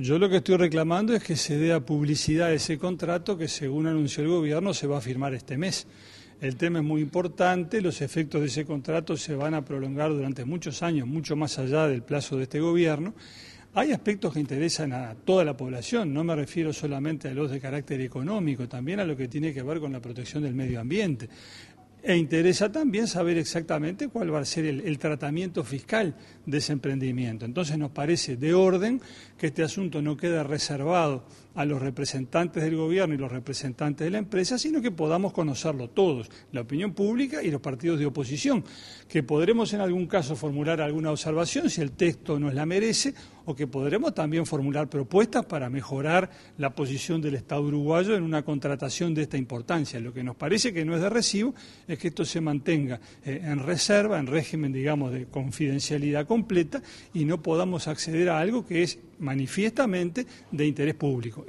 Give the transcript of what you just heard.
Yo lo que estoy reclamando es que se dé a publicidad ese contrato que, según anunció el gobierno, se va a firmar este mes. El tema es muy importante, los efectos de ese contrato se van a prolongar durante muchos años, mucho más allá del plazo de este gobierno. Hay aspectos que interesan a toda la población, no me refiero solamente a los de carácter económico, también a lo que tiene que ver con la protección del medio ambiente. E interesa también saber exactamente cuál va a ser el, tratamiento fiscal de ese emprendimiento. Entonces nos parece de orden que este asunto no quede reservado a los representantes del gobierno y los representantes de la empresa, sino que podamos conocerlo todos, la opinión pública y los partidos de oposición, que podremos en algún caso formular alguna observación si el texto nos la merece o que podremos también formular propuestas para mejorar la posición del Estado uruguayo en una contratación de esta importancia. Lo que nos parece que no es de recibo es que esto se mantenga eh, en reserva, en régimen, digamos, de confidencialidad completa y no podamos acceder a algo que es manifiestamente de interés público.